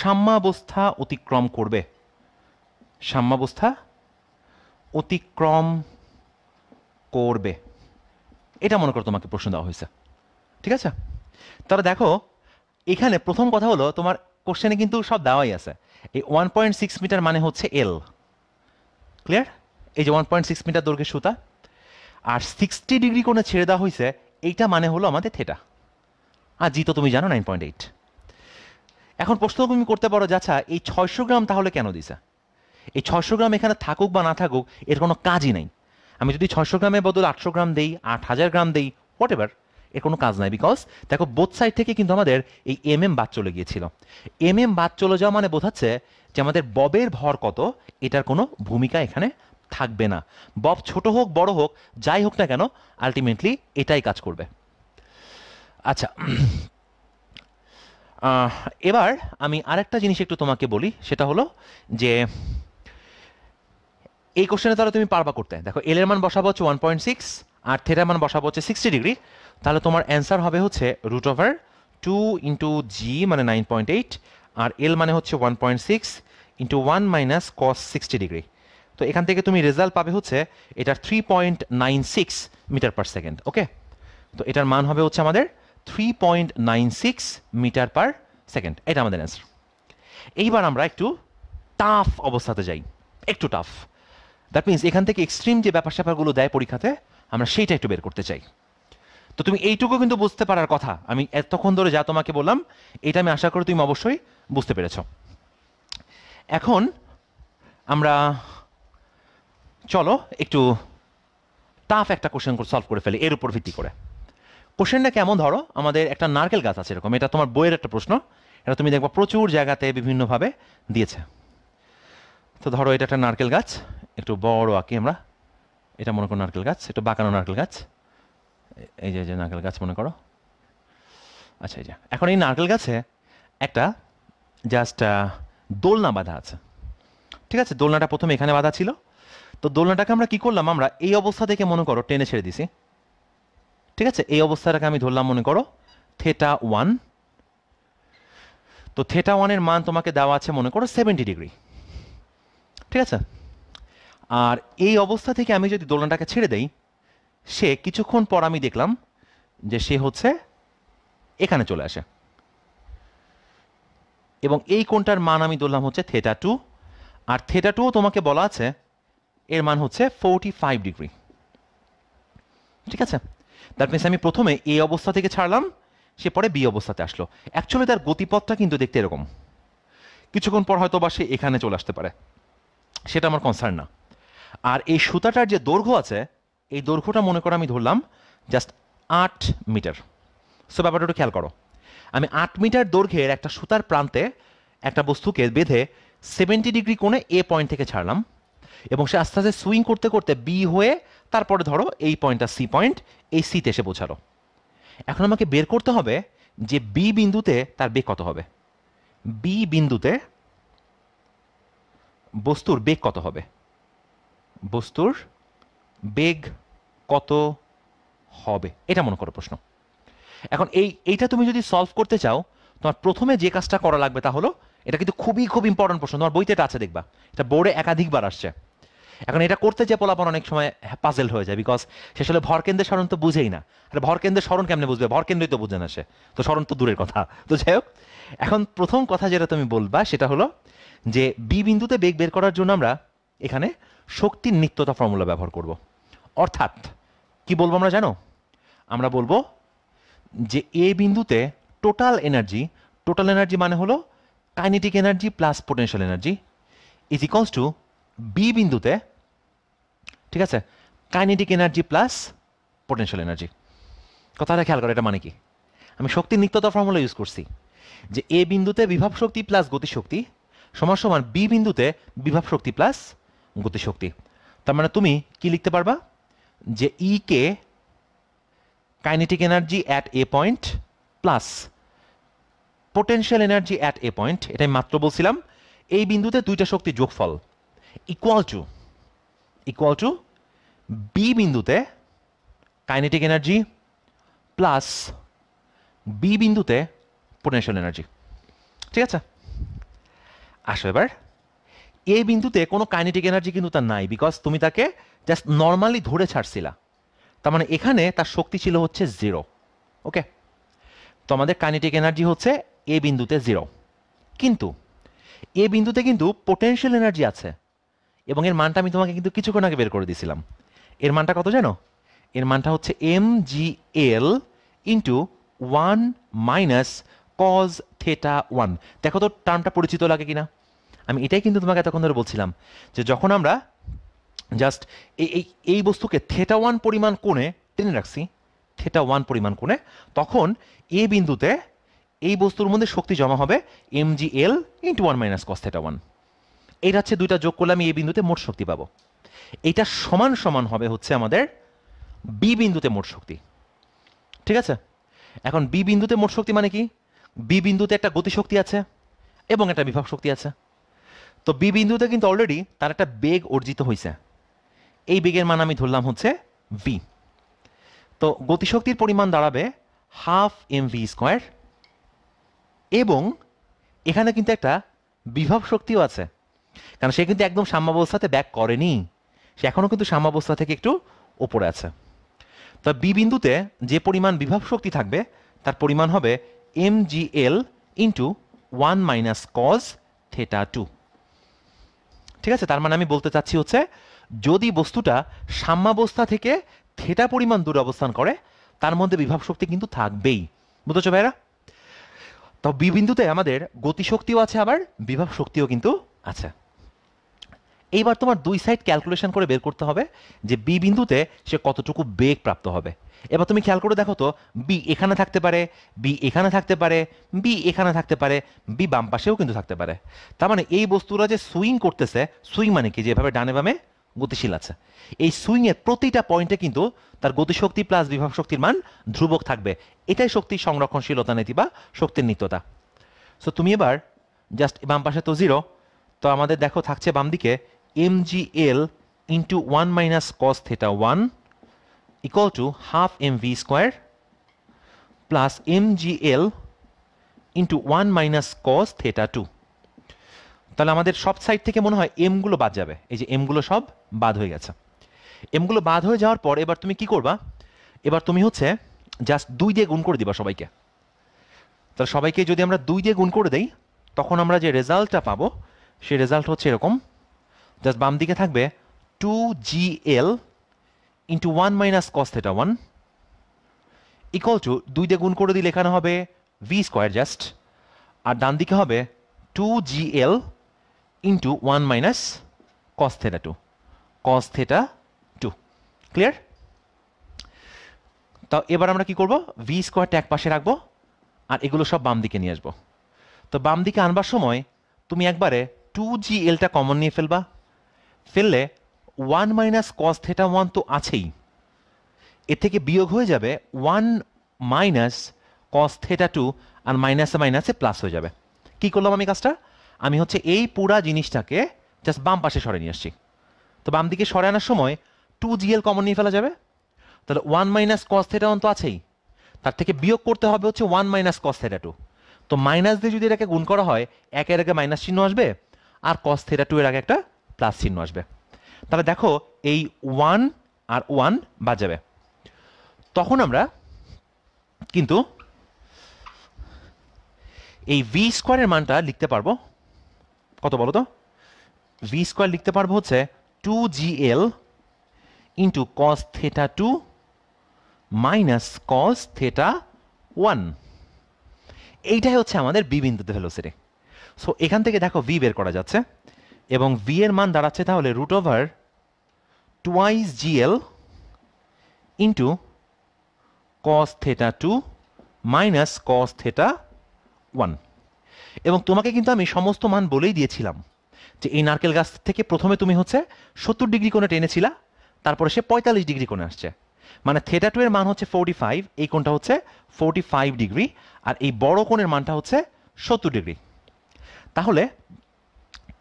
সাম্যাবস্থা অতিক্রম করবে সাম্যাবস্থা অতিক্রম করবে এটা মনে করো তোমাকে প্রশ্ন দেওয়া হয়েছে ঠিক আছে তাহলে দেখো এখানে প্রথম কথা হলো তোমার কোশ্চেনে কিন্তু সব দেওয়াই আছে এই ওয়ান পয়েন্ট সিক্স মিটার মানে হচ্ছে এল ক্লিয়ার এই যে ওয়ান পয়েন্ট সিক্স মিটার দৈর্ঘ্যের সুতা আর সিক্সটি ডিগ্রি কোণে ছেড়ে দেওয়া হয়েছে এইটা মানে হলো আমাদের থেটা আর জি তো তুমি জানো নাইন পয়েন্ট এইট এখন প্রশ্ন তুমি করতে পারো যাচ্ছা এই ছয়শো গ্রাম তাহলে কেন দিছে এই ছয়শো গ্রাম এখানে থাকুক বা না থাকুক এর কোনো কাজই নাই আমি যদি ছয়শো গ্রামের বদলে আটশো গ্রাম দেই আট হাজার গ্রাম দেই হোয়াট এভার এর কোনো কাজ নাই বিকজ দেখো বোথ সাইড থেকে কিন্তু আমাদের এই এম এম বাদ চলে গিয়েছিল এম এম বাদ চলে যাওয়া মানে বোঝাচ্ছে যে আমাদের ববের ভর কত এটার কোনো ভূমিকা এখানে থাকবে না বব ছোট হোক বড় হোক যাই হোক না কেন আলটিমেটলি এটাই কাজ করবে আচ্ছা এবার আমি আরেকটা জিনিস একটু তোমাকে বলি সেটা হলো যে এই কোশ্চেনে তাহলে তুমি পারবা করতে দেখো এলের মান বসাবো হচ্ছে ওয়ান পয়েন্ট সিক্স আর থেটার মান বসাবো হচ্ছে সিক্সটি ডিগ্রি তাহলে তোমার অ্যান্সার হবে হচ্ছে root over two into G মানে নাইন পয়েন্ট এইট আর এল মানে হচ্ছে one point six into one minus cos sixty degree তো এখান থেকে তুমি রেজাল্ট পাবে হচ্ছে এটার three point nine six metre per second okay তো এটার মান হবে হচ্ছে আমাদের three point nine six metre per second এটা আমাদের অ্যান্সার এইবার আমরা একটু টাফ অবস্থাতে যাই একটু টাফ দ্যাট মিনস এখান থেকে এক্সট্রিম যে ব্যাপার স্যাপারগুলো দেয় পরীক্ষাতে আমরা সেইটা একটু বের করতে চাই তো তুমি এইটুকু কিন্তু বুঝতে পারার কথা আমি এতক্ষণ ধরে যা তোমাকে বললাম এটা আমি আশা করি তুমি অবশ্যই বুঝতে পেরেছ এখন আমরা চলো একটু টাফ একটা কোশ্চেন সলভ করে ফেলি এর উপর ভিত্তি করে কোশ্চেনটা কেমন ধরো আমাদের একটা নারকেল গাছ আছে এরকম এটা তোমার বইয়ের একটা প্রশ্ন এটা তুমি দেখবা প্রচুর জায়গাতে বিভিন্নভাবে দিয়েছে তো ধরো এটা একটা নারকেল গাছ একটু বড় আঁকি আমরা এটা মনে করো নারকেল গাছ একটু বাঁকানো নারকেল গাছ এই যে নারকেল গাছ মনে করো আচ্ছা এই যে এখন এই নারকেল গাছে একটা জাস্ট দোলনা বাঁধা আছে ঠিক আছে দোলনাটা প্রথমে এখানে বাঁধা ছিল তো দোলনাটাকে আমরা কি করলাম আমরা এই অবস্থা থেকে মনে করো টেনে ছেড়ে দিছি ঠিক আছে এই অবস্থাটাকে আমি ধরলাম মনে করো থেটা ওয়ান তো থেটা ওয়ানের মান তোমাকে দেওয়া আছে মনে করো সেভেন্টি ডিগ্রি ঠিক আছে আর এই অবস্থা থেকে আমি যদি দোলনাটাকে ছেড়ে দেই সে কিছুক্ষণ পর আমি দেখলাম যে সে হচ্ছে এখানে চলে আসে এবং এই কোনটার মান আমি ধরলাম হচ্ছে থেটা টু আর থেটা টুও তোমাকে বলা আছে এর মান হচ্ছে ফোরটি ফাইভ ডিগ্রি ঠিক আছে দ্যাট মিনস আমি প্রথমে এ অবস্থা থেকে ছাড়লাম সে পরে বি অবস্থাতে আসলো অ্যাকচুয়ালি তার গতিপথটা কিন্তু দেখতে এরকম কিছুক্ষণ পর হয়তো বা সে এখানে চলে আসতে পারে সেটা আমার কনসার্ন না আর এই সুতাটার যে দৈর্ঘ্য আছে এই দৈর্ঘ্যটা মনে করো আমি ধরলাম জাস্ট আট মিটার সো ব্যাপারটা একটু খেয়াল করো আমি আট মিটার দৈর্ঘ্যের একটা সুতার প্রান্তে একটা বস্তুকে বেঁধে সেভেন্টি ডিগ্রি কোণে এ পয়েন্ট থেকে ছাড়লাম এবং সে আস্তে আস্তে সুইং করতে করতে বি হয়ে তারপরে ধরো এই পয়েন্টটা সি পয়েন্ট এই সিতে এসে পৌঁছালো এখন আমাকে বের করতে হবে যে বি বিন্দুতে তার বেগ কত হবে বি বিন্দুতে বস্তুর বেগ কত হবে বস্তুর বেগ কত হবে এটা মনে করো প্রশ্ন এখন এই এইটা তুমি যদি সলভ করতে চাও তোমার প্রথমে যে কাজটা করা লাগবে তা হলো এটা কিন্তু খুবই খুব ইম্পর্টেন্ট প্রশ্ন তোমার বইতে এটা আছে দেখবা এটা বোর্ডে একাধিকবার আসছে এখন এটা করতে যে পোলাপন অনেক সময় পাজেল হয়ে যায় বিকজ সে আসলে ভরকেন্দ্রের স্মরণ তো বুঝেই না আরে ভরকেন্দ্রের স্মরণ কেমনে বুঝবে ভরকেন্দ্রই তো বুঝে না সে তো স্মরণ তো দূরের কথা তো যাই হোক এখন প্রথম কথা যেটা তুমি বলবা সেটা হলো যে বি বিন্দুতে বেগ বের করার জন্য আমরা এখানে শক্তির নিত্যতা ফর্মুলা ব্যবহার করব অর্থাৎ কি বলবো আমরা জানো আমরা বলবো যে এ বিন্দুতে টোটাল এনার্জি টোটাল এনার্জি মানে হলো kinetic energy plus potential energy is equals to B বিন্দুতে ঠিক আছে kinetic energy plus potential energy কথাটা খেয়াল করে এটা মানে কি আমি শক্তি নিত্যতা ফর্মুলা ইউজ করছি যে এ বিন্দুতে বিভব শক্তি প্লাস গতিশক্তি সমান সমান বি বিন্দুতে বিভব শক্তি প্লাস গতিশক্তি তার মানে তুমি কি লিখতে পারবা যে E K kinetic energy at A point plus potential energy at A point এটাই মাত্র বলছিলাম এই বিন্দুতে দুইটা শক্তি যোগফল equal to equal to B বিন্দুতে কাইনেটিক এনার্জি প্লাস বি বিন্দুতে পোটেনশিয়াল এনার্জি ঠিক আছে আসো এবার এ বিন্দুতে কোনো কাইনেটিক এনার্জি কিন্তু তার নাই বিকজ তুমি তাকে জাস্ট নর্মালি ধরে ছাড়ছিলা তার মানে এখানে তার শক্তি ছিল হচ্ছে জিরো ওকে তোমাদের কাইনেটিক এনার্জি হচ্ছে এ বিন্দুতে জিরো কিন্তু এ বিন্দুতে কিন্তু পোটেনশিয়াল এনার্জি আছে এবং এর মানটা আমি তোমাকে কিন্তু কিছুক্ষণ আগে বের করে দিয়েছিলাম এর মানটা কত জানো এর মানটা হচ্ছে M G L into one minus cos theta one দেখো তো টার্মটা পরিচিত লাগে কিনা আমি এটাই কিন্তু তোমাকে এতক্ষণ ধরে বলছিলাম যে যখন আমরা জাস্ট এই এই বস্তুকে থেটা ওয়ান পরিমাণ কোণে টেনে রাখছি থেটা ওয়ান পরিমাণ কোণে তখন এ বিন্দুতে এই বস্তুর মধ্যে শক্তি জমা হবে M G L into one minus cos theta one এটা হচ্ছে দুইটা যোগ করলে আমি এই বিন্দুতে মোট শক্তি পাবো এটা সমান সমান হবে হচ্ছে আমাদের বি বিন্দুতে মোট শক্তি ঠিক আছে এখন বি বিন্দুতে মোট শক্তি মানে কি বি বিন্দুতে একটা গতিশক্তি আছে এবং একটা বিভাগ শক্তি আছে তো বি বিন্দুতে কিন্তু অলরেডি তার একটা বেগ অর্জিত হয়েছে এই বেগের মান আমি ধরলাম হচ্ছে ভি তো গতিশক্তির পরিমাণ দাঁড়াবে হাফ এম ভি স্কোয়ার এবং এখানে কিন্তু একটা বিভব শক্তিও আছে কারণ সে কিন্তু একদম সাম্যাবস্থাতে ব্যাক করেনি সে এখনও কিন্তু সাম্যাবস্থা থেকে একটু ওপরে আছে তো বি বিন্দুতে যে পরিমাণ বিভব শক্তি থাকবে তার পরিমাণ হবে M G L into one minus cos theta two ঠিক আছে তার মানে আমি বলতে চাচ্ছি হচ্ছে যদি বস্তুটা সাম্যাবস্থা থেকে থেটা পরিমাণ দূরে অবস্থান করে তার মধ্যে বিভব শক্তি কিন্তু থাকবেই বুঝতেছ ভাইরা তো বিবিন্দুতে আমাদের গতিশক্তিও আছে আবার বিভব শক্তিও কিন্তু আছে এইবার তোমার দুই সাইড ক্যালকুলেশন করে বের করতে হবে যে বি বিন্দুতে সে কতটুকু বেগ প্রাপ্ত হবে এবার তুমি খেয়াল করে দেখো তো বি এখানে থাকতে পারে বি এখানে থাকতে পারে বি এখানে থাকতে পারে বি বাম পাশেও কিন্তু থাকতে পারে তার মানে এই বস্তুরা যে সুইং করতেছে সুইং মানে কি যেভাবে ডানে বামে গতিশীল আছে এই সুইংয়ের প্রতিটা পয়েন্টে কিন্তু তার গতিশক্তি প্লাস বিভব শক্তির মান ধ্রুবক থাকবে এটাই শক্তি সংরক্ষণশীলতা নীতি বা শক্তির নিত্যতা সো তুমি এবার জাস্ট বাম পাশে তো জিরো তো আমাদের দেখো থাকছে বাম দিকে M G L into one minus cos theta one equal to half M V square plus M G L into one minus cos theta two তাহলে আমাদের সব সাইড থেকে মনে হয় এমগুলো বাদ যাবে এই যে এমগুলো সব বাদ হয়ে গেছে এমগুলো বাদ হয়ে যাওয়ার পর এবার তুমি কি করবা এবার তুমি হচ্ছে জাস্ট দুই দিয়ে গুণ করে দিবা সবাইকে তাহলে সবাইকে যদি আমরা দুই দিয়ে গুণ করে দেই তখন আমরা যে রেজাল্টটা পাবো সেই রেজাল্ট হচ্ছে এরকম জাস্ট বাম দিকে থাকবে two G L into one minus cos theta one equal to দুই দিয়ে গুণ করে দিলে এখানে হবে ভি স্কোয়ার জাস্ট আর ডান দিকে হবে two G L into one minus cos theta two cos theta two clear তো এবার আমরা কি করব ভি স্কোয়ারটা এক পাশে রাখবো আর এগুলো সব বাম দিকে নিয়ে আসবো তো বাম দিকে আনবার সময় তুমি একবারে টু জি এলটা কমন নিয়ে ফেলবা ফেললে one minus cos theta one তো আছেই এর থেকে বিয়োগ হয়ে যাবে one minus cos theta two আর মাইনাসে মাইনাসে প্লাস হয়ে যাবে কি করলাম আমি কাজটা আমি হচ্ছে এই পুরা জিনিসটাকে জাস্ট বাম পাশে সরে নিয়ে আসছি তো বাম দিকে সরে আনার সময় টু জিএল কমন নিয়ে ফেলা যাবে তাহলে one minus cos theta one তো আছেই তার থেকে বিয়োগ করতে হবে হচ্ছে one minus cos theta two তো মাইনাস দিয়ে যদি এটাকে গুণ করা হয় একের আগে মাইনাস চিহ্ন আসবে আর কস থেটা টু এর আগে একটা প্লাস চিহ্ন আসবে তাহলে দেখো এই ওয়ান আর ওয়ান বাদ যাবে তখন আমরা কিন্তু এই ভি স্কোয়ারের মানটা লিখতে পারবো কত বলো তো ভি স্কোয়ার লিখতে পারবো হচ্ছে two G L into cos theta two minus cos theta one এইটাই হচ্ছে আমাদের বি বিন্দুতে ভেলোসিটি সো এখান থেকে দেখো ভি বের করা যাচ্ছে এবং ভি এর মান দাঁড়াচ্ছে তাহলে root over twice GL into cos theta two minus cos theta one এবং তোমাকে কিন্তু আমি সমস্ত মান বলেই দিয়েছিলাম যে এই নারকেল গাছ থেকে প্রথমে তুমি হচ্ছে সত্তর ডিগ্রি কোণে টেনেছিলা তারপরে সে পঁয়তাল্লিশ ডিগ্রি কোণে আসছে মানে থেটা টু এর মান হচ্ছে ফোরটি ফাইভ এই কোণটা হচ্ছে ফোরটি ফাইভ ডিগ্রি আর এই বড় কোণের মানটা হচ্ছে সত্তর ডিগ্রি তাহলে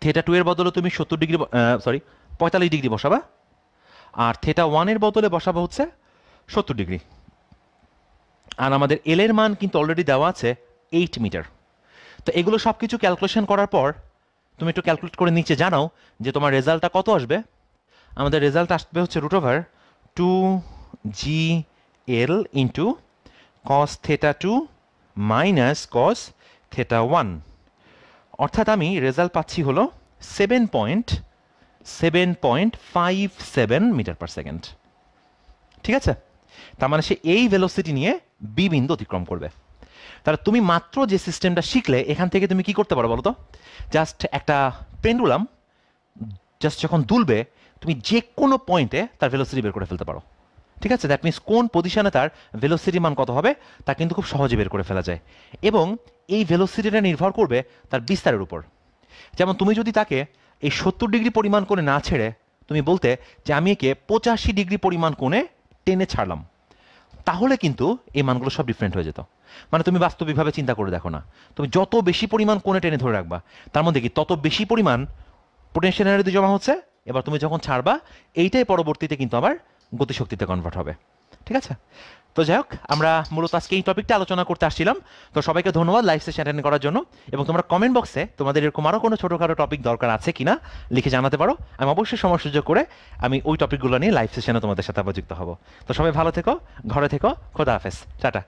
থেটা টু এর বদলে তুমি সত্তর ডিগ্রি সরি পঁয়তাল্লিশ ডিগ্রি বসাবা আর থেটা ওয়ানের বদলে বসাবা হচ্ছে সত্তর ডিগ্রি আর আমাদের এল এর মান কিন্তু অলরেডি দেওয়া আছে এইট মিটার তো এগুলো সব কিছু ক্যালকুলেশন করার পর তুমি একটু ক্যালকুলেট করে নিচে জানাও যে তোমার রেজাল্টটা কত আসবে আমাদের রেজাল্ট আসবে হচ্ছে root over two G L into cos theta two minus cos theta one অর্থাৎ আমি রেজাল্ট পাচ্ছি হলো seven point seven point five seven metre per second ঠিক আছে তার মানে সে এই ভেলোসিটি নিয়ে বি বিন্দু অতিক্রম করবে তাহলে তুমি মাত্র যে সিস্টেমটা শিখলে এখান থেকে তুমি কি করতে পারো বলো তো জাস্ট একটা পেন্ডুলাম জাস্ট যখন দুলবে তুমি যে কোনো পয়েন্টে তার ভেলোসিটি বের করে ফেলতে পারো ঠিক আছে দ্যাট মিনস কোন পজিশনে তার ভেলোসিটি মান কত হবে তা কিন্তু খুব সহজে বের করে ফেলা যায় এবং এই ভেলোসিটিটা নির্ভর করবে তার বিস্তারের উপর যেমন তুমি যদি তাকে এই সত্তর ডিগ্রি পরিমাণ কোণে না ছেড়ে তুমি বলতে যে আমি একে পঁচাশি ডিগ্রি পরিমাণ কোণে টেনে ছাড়লাম তাহলে কিন্তু এই মানগুলো সব ডিফারেন্ট হয়ে যেত মানে তুমি বাস্তবিকভাবে চিন্তা করে দেখো না তুমি যত বেশি পরিমাণ কোণে টেনে ধরে রাখবা তার মধ্যে কি তত বেশি পরিমাণ পোটেন্সিয়াল এনার্জি জমা হচ্ছে এবার তুমি যখন ছাড়বা এইটাই পরবর্তীতে কিন্তু আবার গতিশক্তিতে কনভার্ট হবে ঠিক আছে তো যাই হোক আমরা মূলত আজকে এই টপিকটা আলোচনা করতে আসছিলাম তো সবাইকে ধন্যবাদ লাইভ সেশন অ্যাটেন্ড করার জন্য এবং তোমরা কমেন্ট বক্সে তোমাদের এরকম আরও কোনো ছোটোখাটো টপিক দরকার আছে কিনা লিখে জানাতে পারো আমি অবশ্যই সময় সুযোগ করে আমি ওই টপিকগুলো নিয়ে লাইভ সেশনে তোমাদের সাথে আবার যুক্ত হবো তো সবাই ভালো থেকো ঘরে থেকো খোদা হাফেজ টাটা